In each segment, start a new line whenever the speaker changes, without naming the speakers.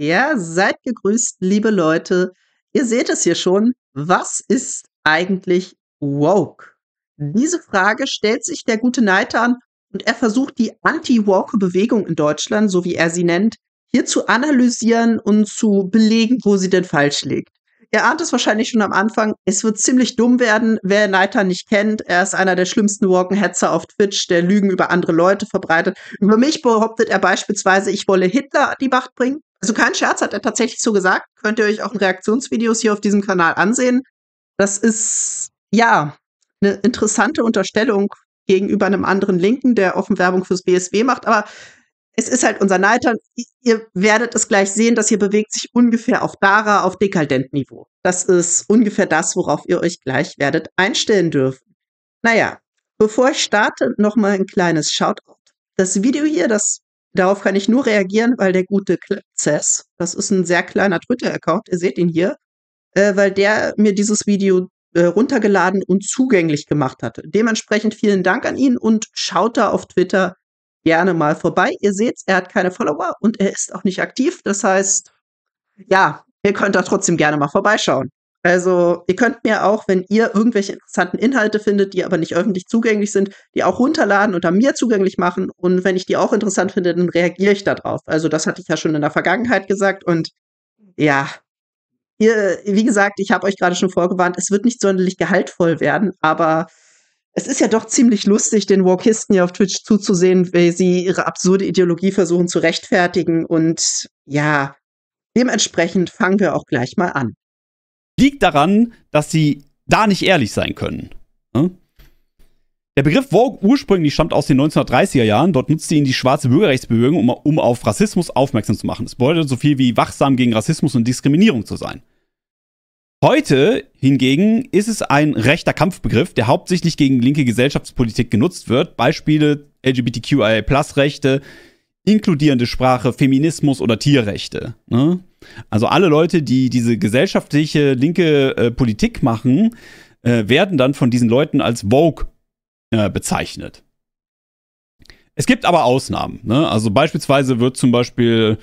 Ja, seid gegrüßt, liebe Leute. Ihr seht es hier schon. Was ist eigentlich woke? Diese Frage stellt sich der gute Neitan und er versucht die Anti-Woke-Bewegung in Deutschland, so wie er sie nennt, hier zu analysieren und zu belegen, wo sie denn falsch liegt. Ihr ahnt es wahrscheinlich schon am Anfang, es wird ziemlich dumm werden, wer Neiter nicht kennt. Er ist einer der schlimmsten Walken-Hetzer auf Twitch, der Lügen über andere Leute verbreitet. Über mich behauptet er beispielsweise, ich wolle Hitler die Macht bringen. Also kein Scherz hat er tatsächlich so gesagt. Könnt ihr euch auch in Reaktionsvideos hier auf diesem Kanal ansehen. Das ist, ja, eine interessante Unterstellung gegenüber einem anderen Linken, der offen Werbung fürs BSW macht. Aber es ist halt unser Neitern. Ihr werdet es gleich sehen, dass ihr bewegt sich ungefähr auf Dara, auf Dekadent-Niveau. Das ist ungefähr das, worauf ihr euch gleich werdet einstellen dürfen. Naja, bevor ich starte, nochmal ein kleines Shoutout. Das Video hier, das Darauf kann ich nur reagieren, weil der gute Cess, das ist ein sehr kleiner Twitter-Account, ihr seht ihn hier, äh, weil der mir dieses Video äh, runtergeladen und zugänglich gemacht hatte. Dementsprechend vielen Dank an ihn und schaut da auf Twitter gerne mal vorbei. Ihr seht, er hat keine Follower und er ist auch nicht aktiv. Das heißt, ja, ihr könnt da trotzdem gerne mal vorbeischauen. Also ihr könnt mir auch, wenn ihr irgendwelche interessanten Inhalte findet, die aber nicht öffentlich zugänglich sind, die auch runterladen oder mir zugänglich machen. Und wenn ich die auch interessant finde, dann reagiere ich darauf. Also das hatte ich ja schon in der Vergangenheit gesagt. Und ja, ihr, wie gesagt, ich habe euch gerade schon vorgewarnt, es wird nicht sonderlich gehaltvoll werden, aber es ist ja doch ziemlich lustig, den Walkisten hier auf Twitch zuzusehen, wie sie ihre absurde Ideologie versuchen zu rechtfertigen. Und
ja, dementsprechend fangen wir auch gleich mal an liegt daran, dass sie da nicht ehrlich sein können. Ne? Der Begriff Vogue ursprünglich stammt aus den 1930er Jahren. Dort nutzte ihn die schwarze Bürgerrechtsbewegung, um, um auf Rassismus aufmerksam zu machen. Es bedeutet so viel wie wachsam gegen Rassismus und Diskriminierung zu sein. Heute hingegen ist es ein rechter Kampfbegriff, der hauptsächlich gegen linke Gesellschaftspolitik genutzt wird. Beispiele LGBTQIA-Rechte, inkludierende Sprache, Feminismus oder Tierrechte. Ne? Also alle Leute, die diese gesellschaftliche linke äh, Politik machen, äh, werden dann von diesen Leuten als Vogue äh, bezeichnet. Es gibt aber Ausnahmen. Ne? Also beispielsweise wird zum Beispiel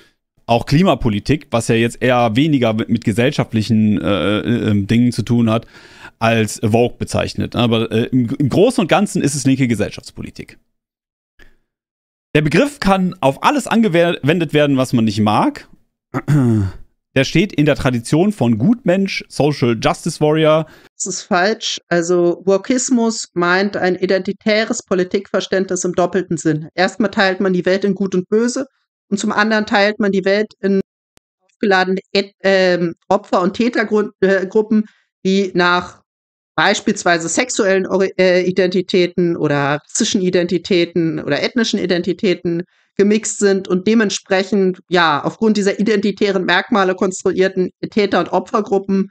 auch Klimapolitik, was ja jetzt eher weniger mit gesellschaftlichen äh, äh, ähm, Dingen zu tun hat, als Vogue bezeichnet. Aber äh, im, im Großen und Ganzen ist es linke Gesellschaftspolitik. Der Begriff kann auf alles angewendet werden, was man nicht mag. Der steht in der Tradition von Gutmensch, Social Justice Warrior.
Das ist falsch. Also Wokismus meint ein identitäres Politikverständnis im doppelten Sinn. Erstmal teilt man die Welt in Gut und Böse und zum anderen teilt man die Welt in aufgeladene äh, Opfer- und Tätergruppen, äh, die nach beispielsweise sexuellen äh, Identitäten oder rassischen Identitäten oder ethnischen Identitäten gemixt sind und dementsprechend ja aufgrund dieser identitären Merkmale konstruierten Täter- und Opfergruppen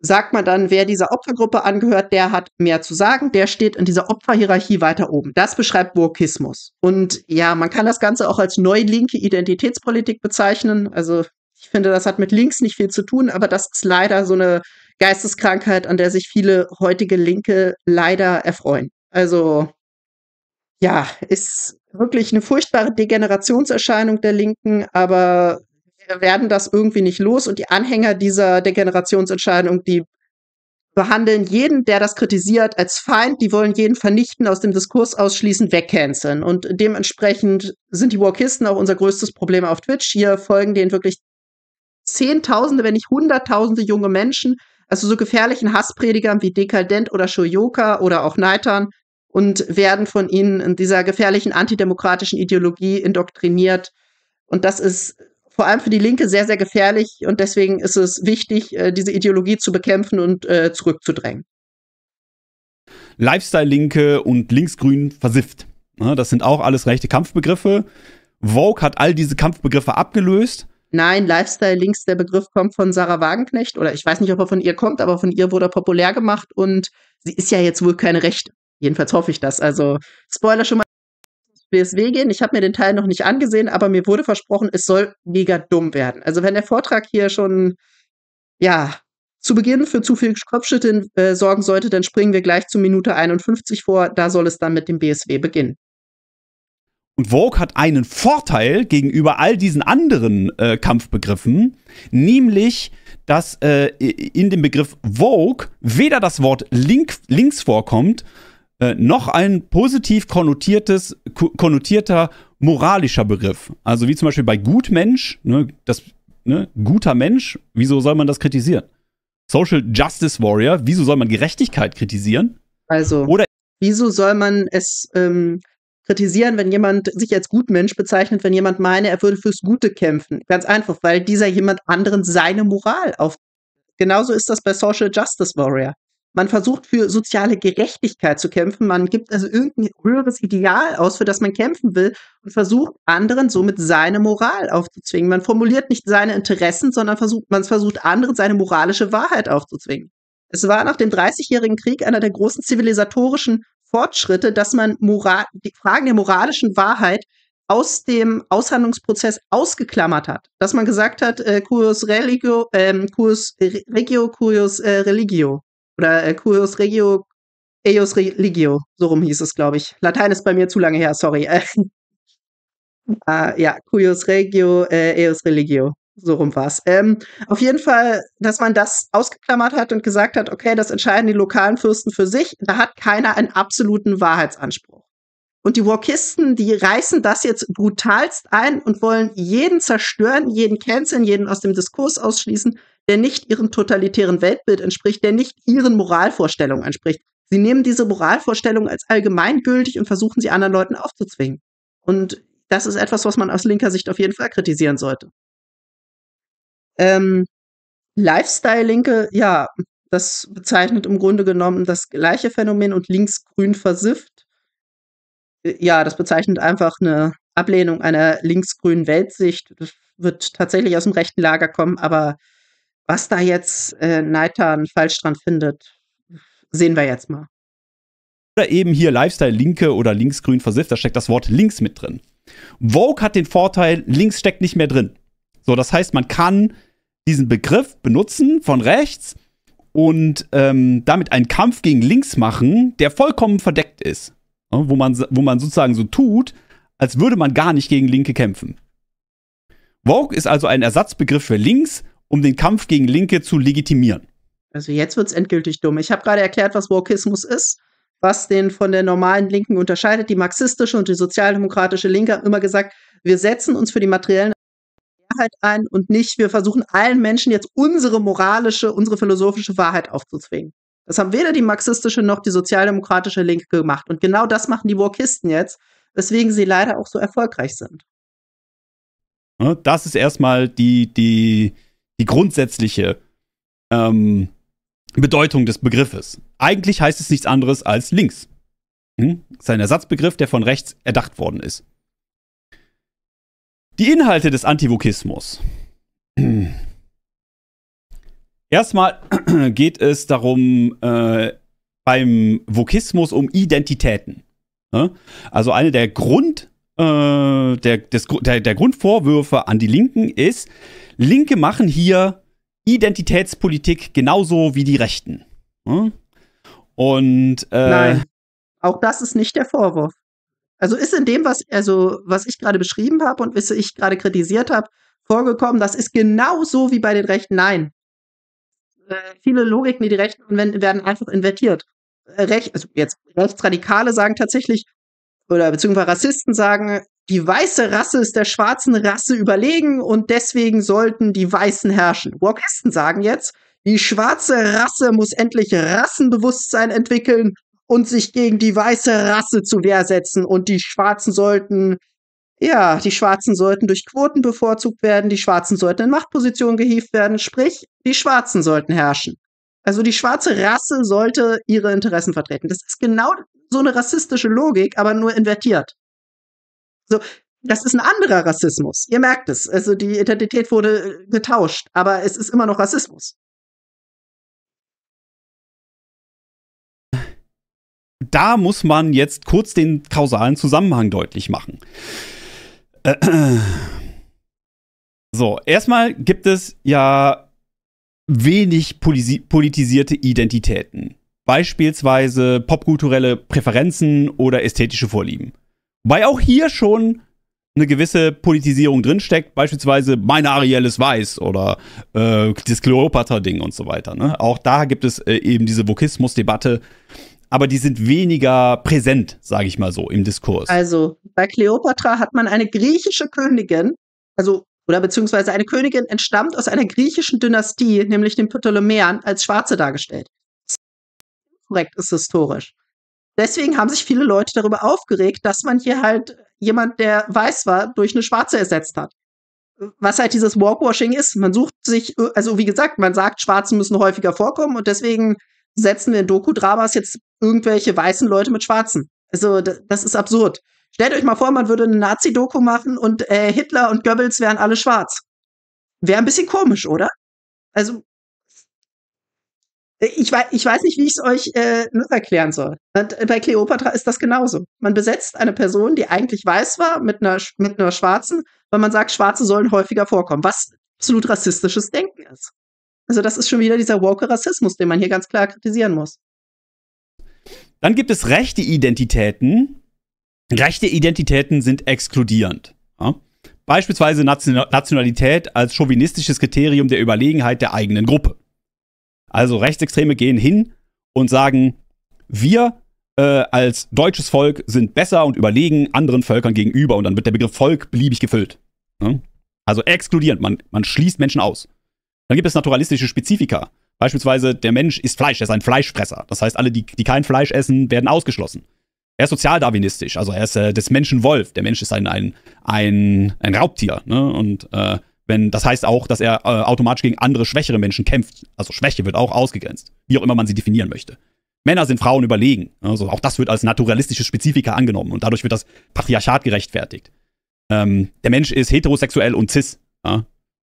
sagt man dann, wer dieser Opfergruppe angehört, der hat mehr zu sagen, der steht in dieser Opferhierarchie weiter oben. Das beschreibt Burkismus. Und ja, man kann das Ganze auch als neulinke Identitätspolitik bezeichnen. Also ich finde, das hat mit links nicht viel zu tun, aber das ist leider so eine Geisteskrankheit, an der sich viele heutige Linke leider erfreuen. Also ja, ist wirklich eine furchtbare Degenerationserscheinung der Linken, aber wir werden das irgendwie nicht los. Und die Anhänger dieser Degenerationserscheinung, die behandeln jeden, der das kritisiert, als Feind. Die wollen jeden vernichten, aus dem Diskurs ausschließen, wegcanceln. Und dementsprechend sind die Walkisten auch unser größtes Problem auf Twitch. Hier folgen denen wirklich Zehntausende, wenn nicht Hunderttausende junge Menschen, also so gefährlichen Hasspredigern wie Dekadent oder Shoyoka oder auch Neitern und werden von ihnen in dieser gefährlichen antidemokratischen Ideologie indoktriniert. Und das ist vor allem für die Linke sehr, sehr gefährlich und deswegen ist es wichtig, äh, diese Ideologie zu bekämpfen und äh, zurückzudrängen.
Lifestyle-Linke und Linksgrün versifft. Ne, das sind auch alles rechte Kampfbegriffe. Vogue hat all diese Kampfbegriffe abgelöst
Nein, Lifestyle-Links, der Begriff kommt von Sarah Wagenknecht oder ich weiß nicht, ob er von ihr kommt, aber von ihr wurde er populär gemacht und sie ist ja jetzt wohl keine Rechte. Jedenfalls hoffe ich das. Also Spoiler schon mal BSW gehen. Ich habe mir den Teil noch nicht angesehen, aber mir wurde versprochen, es soll mega dumm werden. Also wenn der Vortrag hier schon, ja, zu Beginn für zu viel Kopfschütteln äh, sorgen sollte, dann springen wir gleich zu Minute 51 vor. Da soll es dann mit dem BSW
beginnen. Und Vogue hat einen Vorteil gegenüber all diesen anderen äh, Kampfbegriffen, nämlich, dass äh, in dem Begriff Vogue weder das Wort link, links vorkommt, äh, noch ein positiv konnotiertes, konnotierter moralischer Begriff. Also wie zum Beispiel bei Gutmensch, ne, das, ne, guter Mensch, wieso soll man das kritisieren? Social Justice Warrior, wieso soll man Gerechtigkeit kritisieren?
Also, Oder wieso soll man es ähm, kritisieren, wenn jemand sich als Gutmensch bezeichnet, wenn jemand meine, er würde fürs Gute kämpfen. Ganz einfach, weil dieser jemand anderen seine Moral auf. Genauso ist das bei Social Justice Warrior. Man versucht für soziale Gerechtigkeit zu kämpfen. Man gibt also irgendein höheres Ideal aus, für das man kämpfen will und versucht anderen somit seine Moral aufzuzwingen. Man formuliert nicht seine Interessen, sondern versucht, man versucht anderen seine moralische Wahrheit aufzuzwingen. Es war nach dem Dreißigjährigen Krieg einer der großen zivilisatorischen Fortschritte, dass man Moral, die Fragen der moralischen Wahrheit aus dem Aushandlungsprozess ausgeklammert hat. Dass man gesagt hat, äh, Curios Religio, ähm, Curios Regio, Curios äh, Religio. Oder äh, Curios Regio, Eius Religio. So rum hieß es, glaube ich. Latein ist bei mir zu lange her, sorry. äh, ja, Curios Regio, äh, Eius Religio. So rum war es. Ähm, auf jeden Fall, dass man das ausgeklammert hat und gesagt hat, okay, das entscheiden die lokalen Fürsten für sich. Da hat keiner einen absoluten Wahrheitsanspruch. Und die Walkisten, die reißen das jetzt brutalst ein und wollen jeden zerstören, jeden canceln, jeden aus dem Diskurs ausschließen, der nicht ihrem totalitären Weltbild entspricht, der nicht ihren Moralvorstellungen entspricht. Sie nehmen diese Moralvorstellungen als allgemeingültig und versuchen sie anderen Leuten aufzuzwingen. Und das ist etwas, was man aus linker Sicht auf jeden Fall kritisieren sollte. Ähm, Lifestyle-Linke, ja, das bezeichnet im Grunde genommen das gleiche Phänomen und linksgrün versifft. Äh, ja, das bezeichnet einfach eine Ablehnung einer linksgrünen Weltsicht. Das wird tatsächlich aus dem rechten Lager kommen, aber was da jetzt äh, Neitan falsch dran findet, sehen wir jetzt mal.
Oder eben hier Lifestyle Linke oder linksgrün versifft, da steckt das Wort links mit drin. Vogue hat den Vorteil, links steckt nicht mehr drin. So, das heißt, man kann diesen Begriff benutzen von rechts und ähm, damit einen Kampf gegen links machen, der vollkommen verdeckt ist. Ja, wo, man, wo man sozusagen so tut, als würde man gar nicht gegen Linke kämpfen. Woke ist also ein Ersatzbegriff für links, um den Kampf gegen Linke zu legitimieren.
Also jetzt wird es endgültig dumm. Ich habe gerade erklärt, was Wokismus ist, was den von der normalen Linken unterscheidet. Die marxistische und die sozialdemokratische Linke haben immer gesagt, wir setzen uns für die materiellen Wahrheit ein und nicht, wir versuchen allen Menschen jetzt unsere moralische, unsere philosophische Wahrheit aufzuzwingen. Das haben weder die marxistische noch die sozialdemokratische Linke gemacht. Und genau das machen die Wokisten jetzt, weswegen sie leider auch so erfolgreich sind.
Das ist erstmal die, die, die grundsätzliche ähm, Bedeutung des Begriffes. Eigentlich heißt es nichts anderes als links. Hm? Das ist ein Ersatzbegriff, der von rechts erdacht worden ist. Die Inhalte des Antivokismus. Erstmal geht es darum, äh, beim Vokismus um Identitäten. Ne? Also eine der Grund, äh, der, des, der, der Grundvorwürfe an die Linken ist, Linke machen hier Identitätspolitik genauso wie die Rechten. Ne? Und äh, Nein,
auch das ist nicht der Vorwurf. Also ist in dem, was, also, was ich gerade beschrieben habe und was ich gerade kritisiert habe, vorgekommen, das ist genauso wie bei den Rechten. Nein. Äh, viele Logiken, die die Rechten anwenden, werden einfach invertiert. Äh, Recht, also jetzt Rechtsradikale sagen tatsächlich, oder beziehungsweise Rassisten sagen, die weiße Rasse ist der schwarzen Rasse überlegen und deswegen sollten die Weißen herrschen. Walkisten sagen jetzt, die schwarze Rasse muss endlich Rassenbewusstsein entwickeln und sich gegen die weiße Rasse zu Wehr setzen und die Schwarzen sollten ja, die Schwarzen sollten durch Quoten bevorzugt werden, die Schwarzen sollten in Machtpositionen gehievt werden, sprich, die Schwarzen sollten herrschen. Also die schwarze Rasse sollte ihre Interessen vertreten. Das ist genau so eine rassistische Logik, aber nur invertiert. So, das ist ein anderer Rassismus. Ihr merkt es. Also die Identität wurde getauscht, aber es ist immer noch Rassismus.
da muss man jetzt kurz den kausalen Zusammenhang deutlich machen. Äh, so, erstmal gibt es ja wenig politisierte Identitäten. Beispielsweise popkulturelle Präferenzen oder ästhetische Vorlieben. Weil auch hier schon eine gewisse Politisierung drinsteckt, beispielsweise mein Ariel ist weiß oder äh, das Kleopatra-Ding und so weiter. Ne? Auch da gibt es äh, eben diese Vokismus-Debatte, aber die sind weniger präsent, sage ich mal so, im Diskurs.
Also bei Kleopatra hat man eine griechische Königin, also oder beziehungsweise eine Königin entstammt aus einer griechischen Dynastie, nämlich den Ptolemäern, als Schwarze dargestellt. Korrekt ist historisch. Deswegen haben sich viele Leute darüber aufgeregt, dass man hier halt jemand, der weiß war, durch eine Schwarze ersetzt hat. Was halt dieses Walkwashing ist. Man sucht sich, also wie gesagt, man sagt, Schwarze müssen häufiger vorkommen und deswegen setzen wir in Dokudramas jetzt irgendwelche weißen Leute mit Schwarzen. Also das ist absurd. Stellt euch mal vor, man würde eine Nazi-Doku machen und äh, Hitler und Goebbels wären alle schwarz. Wäre ein bisschen komisch, oder? Also äh, ich, weiß, ich weiß nicht, wie ich es euch äh, erklären soll. Und äh, bei Cleopatra ist das genauso. Man besetzt eine Person, die eigentlich weiß war, mit einer, mit einer Schwarzen, weil man sagt, Schwarze sollen häufiger vorkommen, was absolut rassistisches Denken ist. Also das ist schon wieder dieser Woke-Rassismus, den man hier ganz klar kritisieren muss.
Dann gibt es rechte Identitäten. Rechte Identitäten sind exkludierend. Ja? Beispielsweise Nationalität als chauvinistisches Kriterium der Überlegenheit der eigenen Gruppe. Also Rechtsextreme gehen hin und sagen, wir äh, als deutsches Volk sind besser und überlegen anderen Völkern gegenüber und dann wird der Begriff Volk beliebig gefüllt. Ja? Ne? Also exkludierend, man, man schließt Menschen aus. Dann gibt es naturalistische Spezifika. Beispielsweise, der Mensch ist Fleisch, er ist ein Fleischfresser. Das heißt, alle, die, die kein Fleisch essen, werden ausgeschlossen. Er ist sozialdarwinistisch, also er ist äh, des Menschen Wolf. Der Mensch ist ein, ein, ein, ein Raubtier. Ne? Und äh, wenn, das heißt auch, dass er äh, automatisch gegen andere, schwächere Menschen kämpft. Also Schwäche wird auch ausgegrenzt, wie auch immer man sie definieren möchte. Männer sind Frauen überlegen. Also auch das wird als naturalistisches Spezifika angenommen und dadurch wird das Patriarchat gerechtfertigt. Ähm, der Mensch ist heterosexuell und cis. Ja?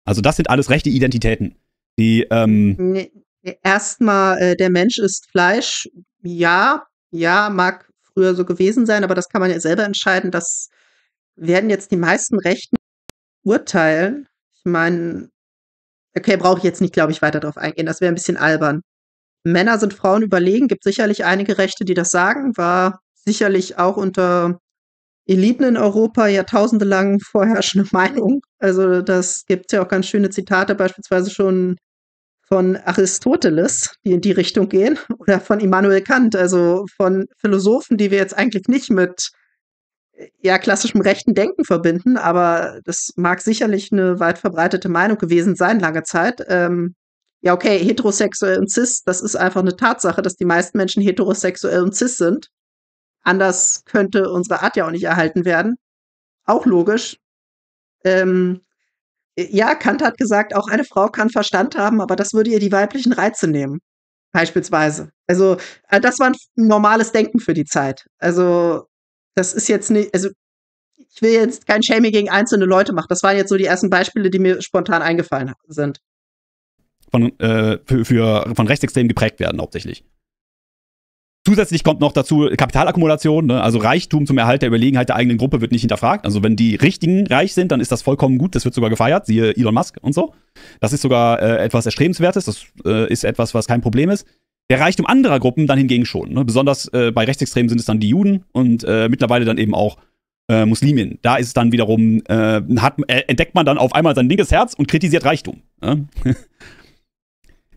Also das sind alles rechte Identitäten. Die ähm
erstmal äh, der Mensch ist Fleisch. Ja, ja, mag früher so gewesen sein, aber das kann man ja selber entscheiden. Das werden jetzt die meisten Rechten urteilen. Ich meine, okay, brauche ich jetzt nicht, glaube ich, weiter darauf eingehen. Das wäre ein bisschen albern. Männer sind Frauen überlegen, gibt sicherlich einige Rechte, die das sagen, war sicherlich auch unter Eliten in Europa jahrtausende lang vorherrschende Meinung. Also das gibt ja auch ganz schöne Zitate, beispielsweise schon von Aristoteles, die in die Richtung gehen, oder von Immanuel Kant, also von Philosophen, die wir jetzt eigentlich nicht mit ja, klassischem rechten Denken verbinden, aber das mag sicherlich eine weit verbreitete Meinung gewesen sein, lange Zeit. Ähm, ja, okay, heterosexuell und cis, das ist einfach eine Tatsache, dass die meisten Menschen heterosexuell und cis sind. Anders könnte unsere Art ja auch nicht erhalten werden. Auch logisch. Ähm, ja, Kant hat gesagt, auch eine Frau kann Verstand haben, aber das würde ihr die weiblichen Reize nehmen. Beispielsweise. Also, äh, das war ein normales Denken für die Zeit. Also, das ist jetzt nicht, also, ich will jetzt kein Shaming gegen einzelne Leute machen. Das waren jetzt so die ersten Beispiele, die mir spontan eingefallen sind.
Von, äh, für, für, von Rechtsextremen geprägt werden, hauptsächlich. Zusätzlich kommt noch dazu Kapitalakkumulation, ne? also Reichtum zum Erhalt der Überlegenheit der eigenen Gruppe wird nicht hinterfragt. Also wenn die Richtigen reich sind, dann ist das vollkommen gut, das wird sogar gefeiert, siehe Elon Musk und so. Das ist sogar äh, etwas Erstrebenswertes, das äh, ist etwas, was kein Problem ist. Der Reichtum anderer Gruppen dann hingegen schon. Ne? Besonders äh, bei Rechtsextremen sind es dann die Juden und äh, mittlerweile dann eben auch äh, Muslimin. Da ist es dann wiederum, äh, hat, äh, entdeckt man dann auf einmal sein linkes Herz und kritisiert Reichtum. Ja? Ne?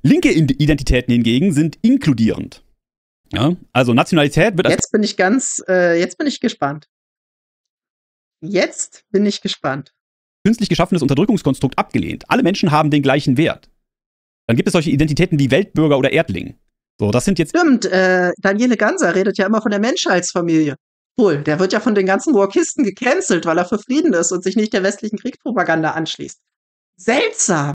Linke Identitäten hingegen sind inkludierend. Ja? Also Nationalität wird. Jetzt
bin ich ganz, äh, jetzt bin ich gespannt.
Jetzt bin ich gespannt. Künstlich geschaffenes Unterdrückungskonstrukt abgelehnt. Alle Menschen haben den gleichen Wert. Dann gibt es solche Identitäten wie Weltbürger oder Erdling. So, das sind jetzt.
Stimmt, äh, Daniele Ganser redet ja immer von der Menschheitsfamilie. Wohl, der wird ja von den ganzen Walkisten gecancelt, weil er für Frieden ist und sich nicht der westlichen Kriegspropaganda anschließt. Seltsam.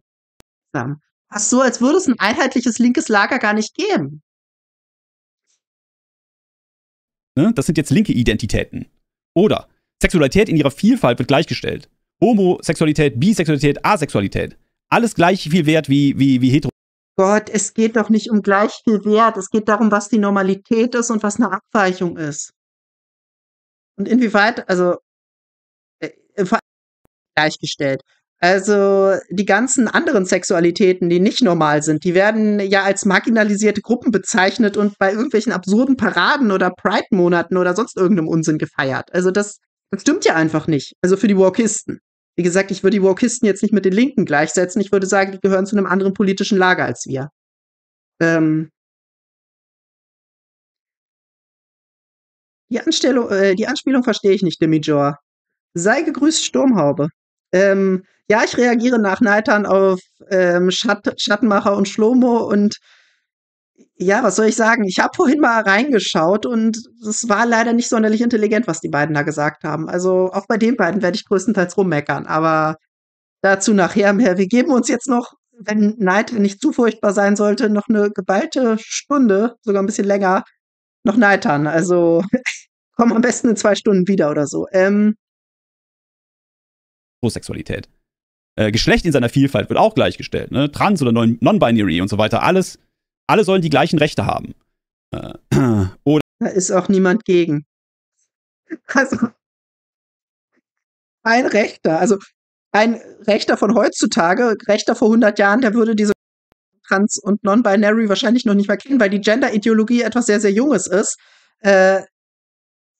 Seltsam. Ach so, als würde es ein einheitliches linkes Lager gar nicht geben.
Ne? Das sind jetzt linke Identitäten. Oder Sexualität in ihrer Vielfalt wird gleichgestellt. Homosexualität, Bisexualität, Asexualität. Alles gleich viel wert wie, wie, wie hetero. Gott, es geht doch nicht um gleich viel Wert.
Es geht darum, was die Normalität ist und was eine Abweichung ist. Und inwieweit, also äh, äh, gleichgestellt. Also die ganzen anderen Sexualitäten, die nicht normal sind, die werden ja als marginalisierte Gruppen bezeichnet und bei irgendwelchen absurden Paraden oder Pride-Monaten oder sonst irgendeinem Unsinn gefeiert. Also das, das stimmt ja einfach nicht. Also für die Walkisten. Wie gesagt, ich würde die Walkisten jetzt nicht mit den Linken gleichsetzen. Ich würde sagen, die gehören zu einem anderen politischen Lager als wir. Ähm, die, Anstellung, äh, die Anspielung verstehe ich nicht, Demijor. Sei gegrüßt, Sturmhaube. Ähm, ja, ich reagiere nach Neitern auf ähm, Schatt, Schattenmacher und Schlomo und ja, was soll ich sagen? Ich habe vorhin mal reingeschaut und es war leider nicht sonderlich intelligent, was die beiden da gesagt haben. Also auch bei den beiden werde ich größtenteils rummeckern, aber dazu nachher mehr. Wir geben uns jetzt noch, wenn Neid nicht zu furchtbar sein sollte, noch eine geballte Stunde, sogar ein bisschen länger, noch Neitern. Also komm am besten in zwei Stunden wieder oder so. Ähm,
Homosexualität. Äh, Geschlecht in seiner Vielfalt wird auch gleichgestellt. Ne? Trans oder non-binary und so weiter. Alles, alle sollen die gleichen Rechte haben. Äh, oder
da ist auch niemand gegen. Also ein Rechter, also ein Rechter von heutzutage, Rechter vor 100 Jahren, der würde diese Trans- und Non-Binary wahrscheinlich noch nicht mal kennen, weil die Gender-Ideologie etwas sehr, sehr Junges ist. Äh,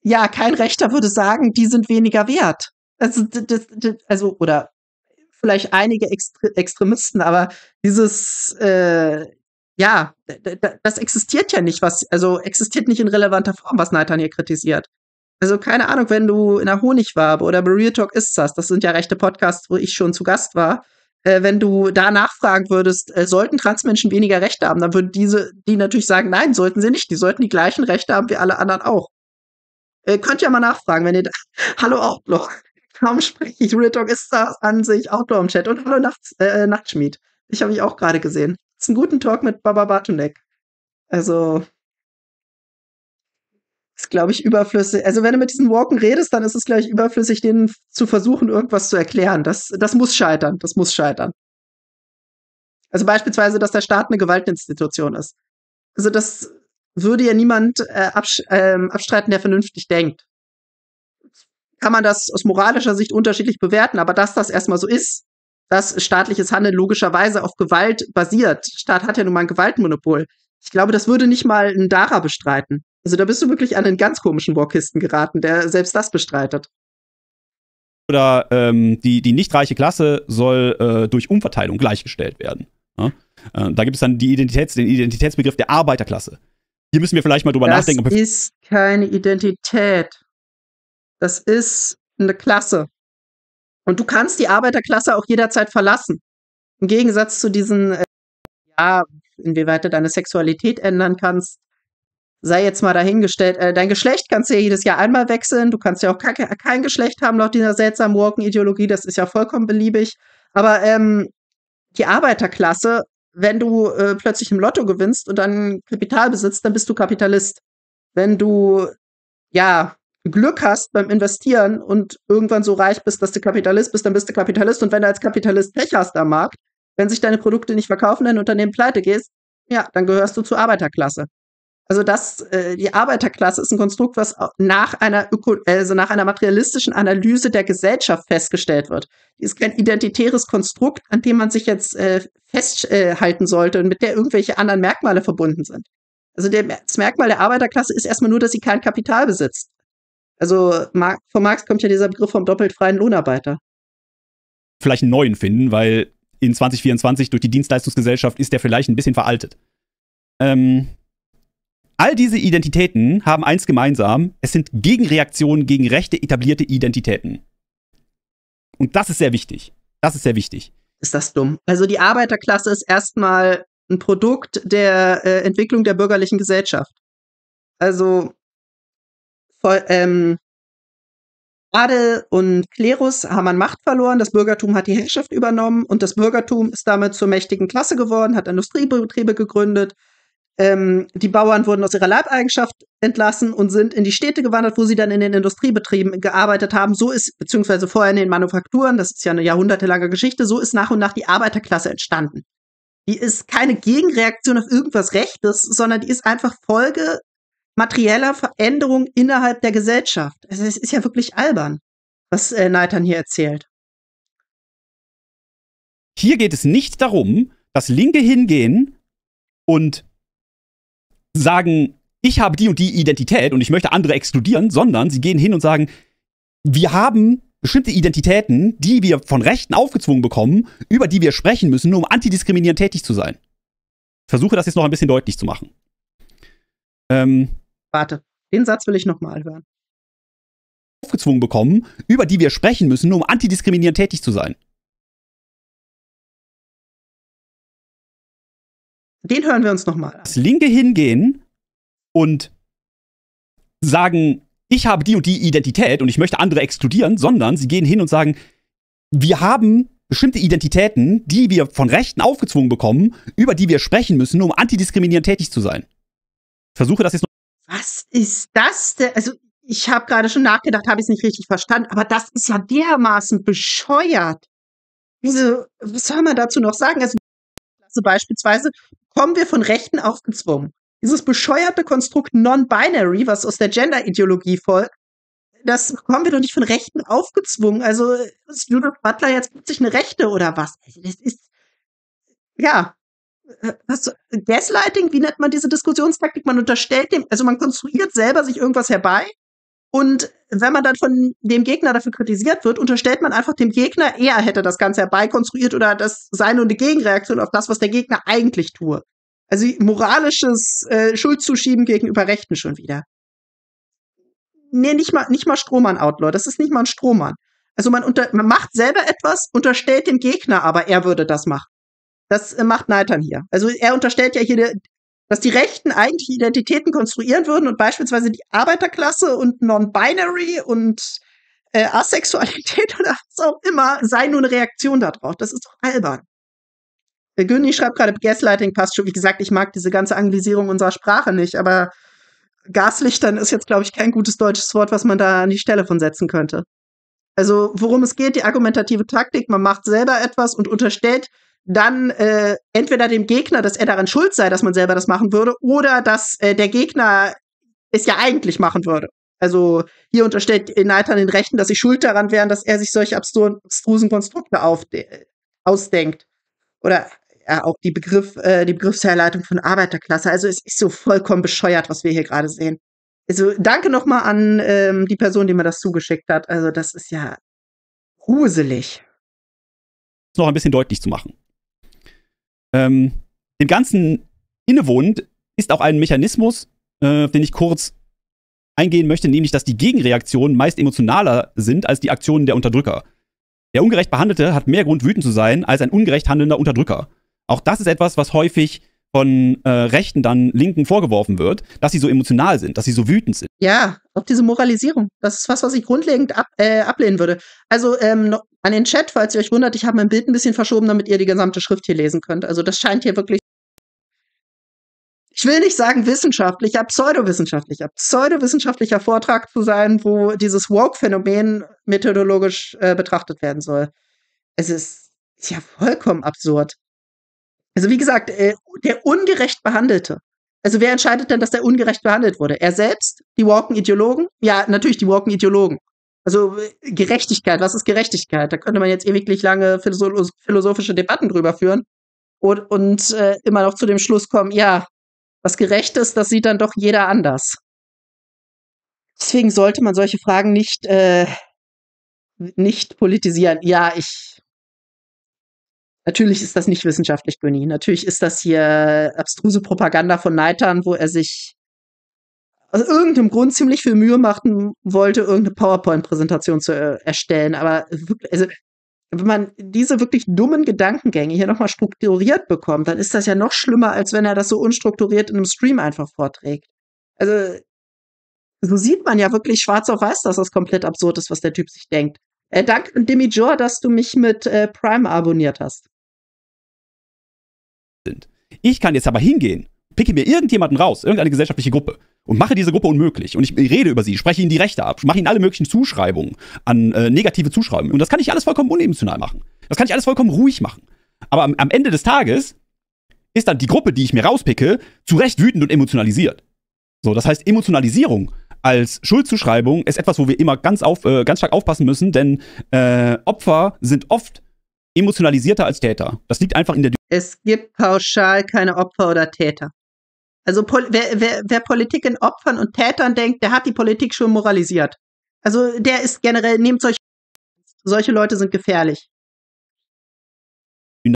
ja, kein Rechter würde sagen, die sind weniger wert. Also, das, das, also, oder vielleicht einige Extre Extremisten, aber dieses, äh, ja, das existiert ja nicht, was, also existiert nicht in relevanter Form, was Nathan hier kritisiert. Also keine Ahnung, wenn du in der Honigwabe oder bei Real Talk ist das, das sind ja rechte Podcasts, wo ich schon zu Gast war, äh, wenn du da nachfragen würdest, äh, sollten Transmenschen weniger Rechte haben, dann würden diese, die natürlich sagen, nein, sollten sie nicht, die sollten die gleichen Rechte haben wie alle anderen auch. Äh, könnt ihr mal nachfragen, wenn ihr da, hallo Outlook. Kaum spreche ich Real Talk ist da an sich Outdoor im Chat. Und hallo Nachts, äh, Nachtschmied. Ich habe ich auch gerade gesehen. Ist ein guten Talk mit Baba Bartunek. Also ist, glaube ich, überflüssig. Also wenn du mit diesen Walken redest, dann ist es glaube ich, überflüssig, denen zu versuchen, irgendwas zu erklären. Das, das muss scheitern. Das muss scheitern. Also beispielsweise, dass der Staat eine Gewaltinstitution ist. Also das würde ja niemand äh, absch äh, abstreiten, der vernünftig denkt kann man das aus moralischer Sicht unterschiedlich bewerten, aber dass das erstmal so ist, dass staatliches Handeln logischerweise auf Gewalt basiert. Staat hat ja nun mal ein Gewaltmonopol. Ich glaube, das würde nicht mal ein Dara bestreiten. Also da bist du wirklich an einen ganz komischen Borkisten geraten, der selbst das bestreitet.
Oder ähm, die, die nicht reiche Klasse soll äh, durch Umverteilung gleichgestellt werden. Ja? Äh, da gibt es dann die Identitäts-, den Identitätsbegriff der Arbeiterklasse. Hier müssen wir vielleicht mal drüber das nachdenken. Das ist
keine Identität. Das ist eine Klasse. Und du kannst die Arbeiterklasse auch jederzeit verlassen. Im Gegensatz zu diesen, äh, ja, inwieweit du deine Sexualität ändern kannst, sei jetzt mal dahingestellt. Äh, dein Geschlecht kannst du ja jedes Jahr einmal wechseln. Du kannst ja auch kein, kein Geschlecht haben laut dieser seltsamen Walken-Ideologie. Das ist ja vollkommen beliebig. Aber ähm, die Arbeiterklasse, wenn du äh, plötzlich im Lotto gewinnst und dann Kapital besitzt, dann bist du Kapitalist. Wenn du ja Glück hast beim Investieren und irgendwann so reich bist, dass du Kapitalist bist, dann bist du Kapitalist. Und wenn du als Kapitalist Pech hast am Markt, wenn sich deine Produkte nicht verkaufen, dein Unternehmen pleite gehst, ja, dann gehörst du zur Arbeiterklasse. Also das, äh, die Arbeiterklasse ist ein Konstrukt, was nach einer, Öko also nach einer materialistischen Analyse der Gesellschaft festgestellt wird. Die ist kein identitäres Konstrukt, an dem man sich jetzt äh, festhalten äh, sollte und mit der irgendwelche anderen Merkmale verbunden sind. Also das Merkmal der Arbeiterklasse ist erstmal nur, dass sie kein Kapital besitzt. Also von Marx kommt ja dieser Begriff vom doppelt freien Lohnarbeiter.
Vielleicht einen neuen finden, weil in 2024 durch die Dienstleistungsgesellschaft ist der vielleicht ein bisschen veraltet. Ähm, all diese Identitäten haben eins gemeinsam, es sind Gegenreaktionen gegen rechte etablierte Identitäten. Und das ist sehr wichtig. Das ist sehr wichtig. Ist das dumm?
Also die Arbeiterklasse ist erstmal ein Produkt der äh, Entwicklung der bürgerlichen Gesellschaft. Also ähm, Adel und Klerus haben an Macht verloren, das Bürgertum hat die Herrschaft übernommen und das Bürgertum ist damit zur mächtigen Klasse geworden, hat Industriebetriebe gegründet. Ähm, die Bauern wurden aus ihrer Leibeigenschaft entlassen und sind in die Städte gewandert, wo sie dann in den Industriebetrieben gearbeitet haben. So ist, beziehungsweise vorher in den Manufakturen, das ist ja eine jahrhundertelange Geschichte, so ist nach und nach die Arbeiterklasse entstanden. Die ist keine Gegenreaktion auf irgendwas Rechtes, sondern die ist einfach Folge materieller Veränderung innerhalb der Gesellschaft. Also es ist ja wirklich albern, was äh, Nathan hier erzählt.
Hier geht es nicht darum, dass Linke hingehen und sagen, ich habe die und die Identität und ich möchte andere exkludieren, sondern sie gehen hin und sagen, wir haben bestimmte Identitäten, die wir von Rechten aufgezwungen bekommen, über die wir sprechen müssen, nur um antidiskriminierend tätig zu sein. Ich versuche das jetzt noch ein bisschen deutlich zu machen. Ähm, Warte, den Satz will ich nochmal hören. Aufgezwungen bekommen, über die wir sprechen müssen, um antidiskriminierend tätig zu sein. Den hören wir uns nochmal an. Das Linke hingehen und sagen, ich habe die und die Identität und ich möchte andere exkludieren, sondern sie gehen hin und sagen, wir haben bestimmte Identitäten, die wir von Rechten aufgezwungen bekommen, über die wir sprechen müssen, um antidiskriminierend tätig zu sein. Ich versuche das jetzt noch
was ist das denn? Also ich habe gerade schon nachgedacht, habe ich es nicht richtig verstanden, aber das ist ja dermaßen bescheuert. Wieso, was soll man dazu noch sagen? Also, also beispielsweise kommen wir von Rechten aufgezwungen. Dieses bescheuerte Konstrukt Non-Binary, was aus der Gender-Ideologie folgt, das kommen wir doch nicht von Rechten aufgezwungen. Also ist Judith Butler jetzt plötzlich eine Rechte oder was? Also das ist, ja, äh, was, äh, Gaslighting, wie nennt man diese Diskussionstaktik? Man unterstellt dem, also man konstruiert selber sich irgendwas herbei. Und wenn man dann von dem Gegner dafür kritisiert wird, unterstellt man einfach dem Gegner, er hätte das Ganze herbeikonstruiert oder das sei nur eine Gegenreaktion auf das, was der Gegner eigentlich tue. Also moralisches äh, Schuldzuschieben gegenüber Rechten schon wieder. Nee, nicht mal, nicht mal Strohmann-Outlaw. Das ist nicht mal ein Strohmann. Also man, unter, man macht selber etwas, unterstellt dem Gegner aber, er würde das machen. Das äh, macht Neitern hier. Also er unterstellt ja hier, dass die Rechten eigentlich Identitäten konstruieren würden und beispielsweise die Arbeiterklasse und Non-Binary und äh, Asexualität oder was auch immer sei nur eine Reaktion darauf. Das ist doch albern. Äh, Günni schreibt gerade, Gaslighting passt schon. Wie gesagt, ich mag diese ganze Anglisierung unserer Sprache nicht, aber Gaslichtern ist jetzt, glaube ich, kein gutes deutsches Wort, was man da an die Stelle von setzen könnte. Also, worum es geht, die argumentative Taktik, man macht selber etwas und unterstellt dann äh, entweder dem Gegner, dass er daran schuld sei, dass man selber das machen würde, oder dass äh, der Gegner es ja eigentlich machen würde. Also hier unterstellt Nathan den Rechten, dass sie schuld daran wären, dass er sich solche abstrusen Konstrukte ausdenkt. Oder ja, auch die, Begriff, äh, die Begriffsherleitung von Arbeiterklasse. Also es ist so vollkommen bescheuert, was wir hier gerade sehen. Also danke nochmal an ähm, die Person, die mir das zugeschickt hat. Also das ist ja
gruselig. Noch ein bisschen deutlich zu machen. Ähm, dem Ganzen innewohnend ist auch ein Mechanismus, äh, auf den ich kurz eingehen möchte, nämlich, dass die Gegenreaktionen meist emotionaler sind als die Aktionen der Unterdrücker. Der ungerecht Behandelte hat mehr Grund, wütend zu sein, als ein ungerecht handelnder Unterdrücker. Auch das ist etwas, was häufig von äh, Rechten dann Linken vorgeworfen wird, dass sie so emotional sind, dass sie so wütend sind.
Ja, auch diese Moralisierung. Das ist was, was ich grundlegend ab, äh, ablehnen würde. Also ähm, an den Chat, falls ihr euch wundert, ich habe mein Bild ein bisschen verschoben, damit ihr die gesamte Schrift hier lesen könnt. Also das scheint hier wirklich. Ich will nicht sagen wissenschaftlicher, pseudowissenschaftlicher, pseudowissenschaftlicher Vortrag zu sein, wo dieses Woke-Phänomen methodologisch äh, betrachtet werden soll. Es ist ja vollkommen absurd. Also wie gesagt, äh, der ungerecht Behandelte. Also wer entscheidet denn, dass der ungerecht behandelt wurde? Er selbst? Die Walken-Ideologen? Ja, natürlich die Walken-Ideologen. Also äh, Gerechtigkeit, was ist Gerechtigkeit? Da könnte man jetzt ewiglich lange philosophische Debatten drüber führen und, und äh, immer noch zu dem Schluss kommen, ja, was gerecht ist, das sieht dann doch jeder anders. Deswegen sollte man solche Fragen nicht, äh, nicht politisieren. Ja, ich Natürlich ist das nicht wissenschaftlich, Günni. Natürlich ist das hier abstruse Propaganda von Neitern, wo er sich aus irgendeinem Grund ziemlich viel Mühe machen wollte, irgendeine PowerPoint-Präsentation zu äh, erstellen. Aber wirklich, also, wenn man diese wirklich dummen Gedankengänge hier nochmal strukturiert bekommt, dann ist das ja noch schlimmer, als wenn er das so unstrukturiert in einem Stream einfach vorträgt. Also, so sieht man ja wirklich schwarz auf weiß, dass das komplett absurd ist, was der Typ sich denkt. Äh, danke, Demi Jor, dass du mich mit äh, Prime abonniert hast
sind. Ich kann jetzt aber hingehen, picke mir irgendjemanden raus, irgendeine gesellschaftliche Gruppe und mache diese Gruppe unmöglich. Und ich rede über sie, spreche ihnen die Rechte ab, mache ihnen alle möglichen Zuschreibungen an äh, negative Zuschreibungen. Und das kann ich alles vollkommen unemotional machen. Das kann ich alles vollkommen ruhig machen. Aber am, am Ende des Tages ist dann die Gruppe, die ich mir rauspicke, zu Recht wütend und emotionalisiert. So, das heißt, Emotionalisierung als Schuldzuschreibung ist etwas, wo wir immer ganz, auf, äh, ganz stark aufpassen müssen, denn äh, Opfer sind oft emotionalisierter als Täter. Das liegt einfach in der.
Es gibt pauschal keine Opfer oder Täter. Also wer, wer, wer Politik in Opfern und Tätern denkt, der hat die Politik schon moralisiert. Also der ist generell, nehmt solche, solche Leute sind gefährlich.